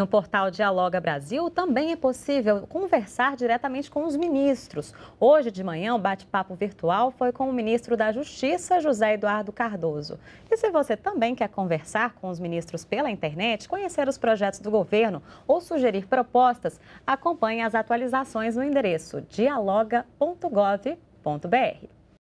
No portal Dialoga Brasil também é possível conversar diretamente com os ministros. Hoje de manhã, o bate-papo virtual foi com o ministro da Justiça, José Eduardo Cardoso. E se você também quer conversar com os ministros pela internet, conhecer os projetos do governo ou sugerir propostas, acompanhe as atualizações no endereço dialoga.gov.br.